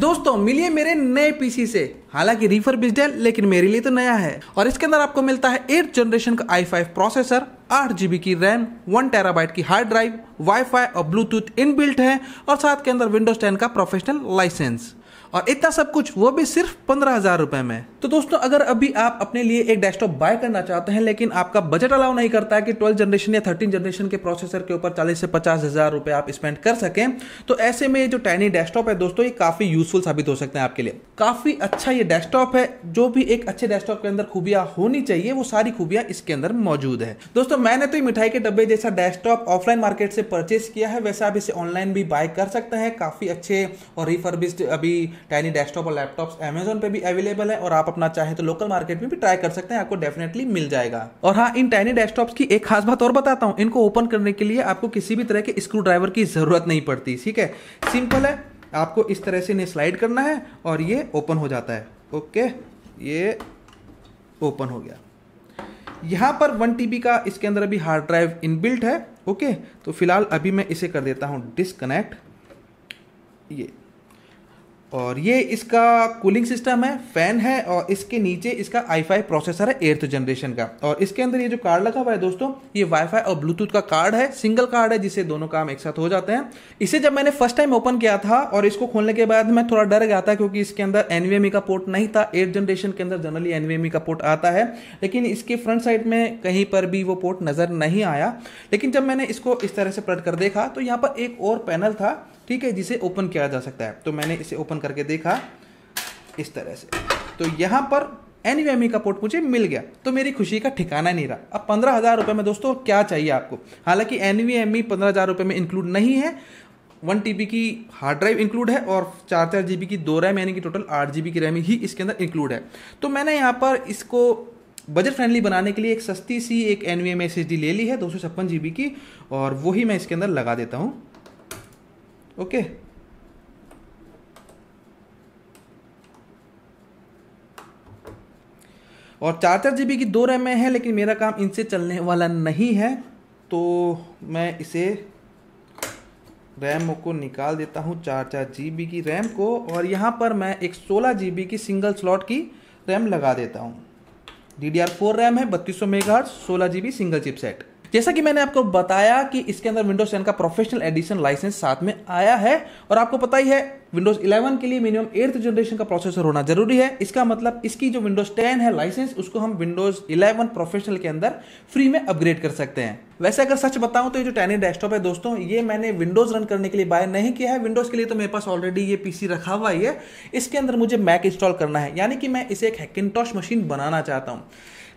दोस्तों मिलिए मेरे नए पीसी से हालांकि रिफर बिज है लेकिन मेरे लिए तो नया है और इसके अंदर आपको मिलता है एट जनरेशन का आई फाइव प्रोसेसर आठ जीबी की रैम वन टेराबाइट की हार्ड ड्राइव वाईफाई और ब्लूटूथ इनबिल्ट है और साथ के अंदर विंडोज टेन का प्रोफेशनल लाइसेंस और इतना सब कुछ वो भी सिर्फ पंद्रह हजार रुपए में तो दोस्तों अगर अभी आप अपने लिए एक डेस्कटॉप बाय करना चाहते हैं लेकिन आपका बजट अलाउ नहीं करता है कि ट्वेल्थ जनरेशन या थर्टीन जनरेशन के प्रोसेसर के ऊपर चालीस से पचास हजार रुपए आप स्पेंड कर सकें तो ऐसे में जो टाइनी डेस्कटॉप है दोस्तों ये काफी यूजफुल साबित हो सकते हैं आपके लिए काफी अच्छा ये डेस्कटॉप है जो भी एक अच्छे डेस्कटॉप के अंदर खूबियां होनी चाहिए वो सारी खूबियां इसके अंदर मौजूद है दोस्तों मैंने तो मिठाई के डब्बे जैसा डेस्कटॉप ऑफलाइन मार्केट से परचेस किया है वैसे आप इसे ऑनलाइन भी बाय कर सकते हैं काफी अच्छे और रिफर्बिस्ड अभी टाइनी डेस्कटॉप और लैपटॉप्स अमेजोन पे भी अवेलेबल है और आप अपना चाहें तो लोकल मार्केट में भी ट्राई कर सकते हैं आपको डेफिनेटली मिल जाएगा और हाँ इन टाइनी डेस्कटॉप्स की एक खास बात और बताता हूँ इनको ओपन करने के लिए आपको किसी भी तरह के स्क्रू ड्राइवर की जरूरत नहीं पड़ती ठीक है सिंपल है आपको इस तरह से इन्हें स्लाइड करना है और ये ओपन हो जाता है ओके ये ओपन हो गया यहां पर वन टी का इसके अंदर अभी हार्ड ड्राइव इनबिल्ट है ओके तो फिलहाल अभी मैं इसे कर देता हूँ डिसकनेक्ट ये और ये इसका कूलिंग सिस्टम है फ़ैन है और इसके नीचे इसका आई फाई प्रोसेसर है एर्थ जनरेशन का और इसके अंदर ये जो कार्ड लगा हुआ है दोस्तों ये वाईफाई और ब्लूटूथ का कार्ड है सिंगल कार्ड है जिससे दोनों काम एक साथ हो जाते हैं इसे जब मैंने फर्स्ट टाइम ओपन किया था और इसको खोलने के बाद मैं थोड़ा डर गया था क्योंकि इसके अंदर एनवीएम e का पोर्ट नहीं था एर्थ जनरेशन के अंदर जनरली एनवीएम e का पोर्ट आता है लेकिन इसके फ्रंट साइड में कहीं पर भी वो पोर्ट नज़र नहीं आया लेकिन जब मैंने इसको इस तरह से प्लट कर देखा तो यहाँ पर एक और पैनल था ठीक है जिसे ओपन किया जा सकता है तो मैंने इसे ओपन करके देखा इस तरह से तो यहाँ पर एन e का पोर्ट मुझे मिल गया तो मेरी खुशी का ठिकाना नहीं रहा अब पंद्रह हज़ार रुपये में दोस्तों क्या चाहिए आपको हालांकि एन वी e पंद्रह हज़ार रुपये में इंक्लूड नहीं है वन टी की हार्ड ड्राइव इंक्लूड है और चार चार जी की दो रैम यानी कि टोटल आठ जी की रैम ही इसके अंदर इंक्लूड है तो मैंने यहाँ पर इसको बजट फ्रेंडली बनाने के लिए एक सस्ती सी एक एन वी e ले ली है दो सौ छप्पन की और वही मैं इसके अंदर लगा देता हूँ ओके और चार चार जीबी की दो रैमें हैं लेकिन मेरा काम इनसे चलने वाला नहीं है तो मैं इसे रैम को निकाल देता हूं चार चार जी की रैम को और यहां पर मैं एक सोलह जीबी की सिंगल स्लॉट की रैम लगा देता हूं D D R four RAM है बत्तीस सौ मेगा सोलह जीबी सिंगल चिपसेट जैसा कि मैंने आपको बताया कि इसके अंदर विंडोज टेन का प्रोफेशनल एडिशन लाइसेंस साथ में आया है और आपको पता ही है विंडोज 11 के लिए मिनिमम एर्थ जनरेशन का प्रोसेसर होना जरूरी है इसका मतलब इसकी जो विंडोज 10 है लाइसेंस उसको हम विंडोज 11 प्रोफेशनल के अंदर फ्री में अपग्रेड कर सकते हैं वैसे अगर सच बताऊं तो ये जो टैनी डेस्कटॉप है दोस्तों ये मैंने विंडोज रन करने के लिए बाय नहीं किया है विंडोज के लिए तो मेरे पास ऑलरेडी ये पीसी रखा हुआ ही है इसके अंदर मुझे मैक इंस्टॉल करना है यानी कि मैं इसे एक हैकिन मशीन बनाना चाहता हूँ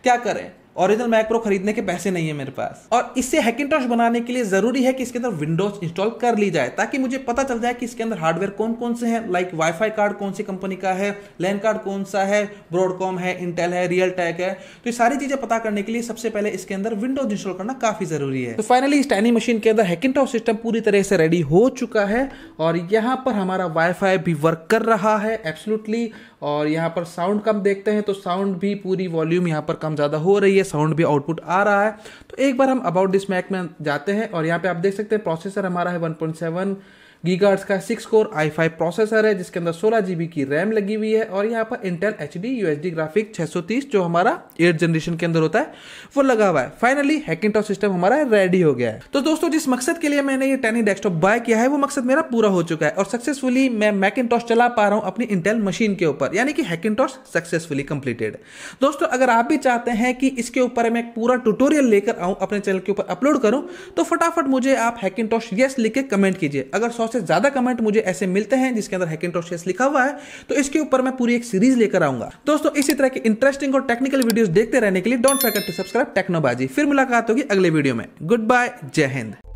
क्या करें ओरिजिनल मैक प्रो खरीदने के पैसे नहीं है मेरे पास और इससे हैकिनटॉश बनाने के लिए जरूरी है कि इसके अंदर विंडोज इंस्टॉल कर ली जाए ताकि मुझे पता चल जाए कि इसके अंदर हार्डवेयर कौन कौन से हैं लाइक वाईफाई कार्ड कौन सी कंपनी का है लैंड कार्ड कौन सा है ब्रॉडकॉम है इंटेल है रियल टैक है तो ये सारी चीजें पता करने के लिए सबसे पहले इसके अंदर विंडोज इंस्टॉल करना काफी जरूरी है तो फाइनली इस टैनी मशीन के अंदर हैकिनटॉश सिस्टम पूरी तरह से रेडी हो चुका है और यहाँ पर हमारा वाईफाई भी वर्क कर रहा है एब्सोलूटली और यहाँ पर साउंड कम देखते हैं तो साउंड भी पूरी वॉल्यूम यहाँ पर कम ज्यादा हो रही है साउंड भी आउटपुट आ रहा है तो एक बार हम अबाउट दिस मैक में जाते हैं और यहाँ पे आप देख सकते हैं प्रोसेसर हमारा है 1.7 गीगार्ड्स का six core i five processor है जिसके अंदर सोलह जीबी की रैम लगी हुई है और यहाँ पर Intel H D U H D graphic छह सौ तीस जो हमारा एट जनरेशन के अंदर होता है वो लगा हुआ है फाइनली टॉप सिस्टम हमारा रेडी हो गया है तो दोस्तों जिस मकसद के लिए मैंने ये टेनी डेस्कटॉप बाय किया है वो मकसद मेरा पूरा हो चुका है और सक्सेसफुली मैं मैकिनटॉश चला पा रहा हूँ अपनी इंटेल मशीन के ऊपर यानी कि हैकिन सक्सेसफुली कंप्लीटेड दोस्तों अगर आप भी चाहते हैं कि इसके ऊपर मैं एक पूरा ट्यूटोरियल लेकर आऊँ अपने चैनल के ऊपर अपलोड करूँ तो फटाफट मुझे आप हैकिनटॉश यस लिख के कमेंट कीजिए अगर सौ से ज्यादा कमेंट मुझे ऐसे मिलते हैं जिसके अंदर टॉस लिखा हुआ है तो इसके ऊपर मैं पूरी एक सीरीज लेकर आऊंगा दोस्तों इसी तरह की इंटरेस्टिंग और टेक्निकल वीडियो देखते रहने के लिए don't forget to subscribe Technobaazi फिर मुलाकात होगी अगले वीडियो में गुड बाय जय हिंद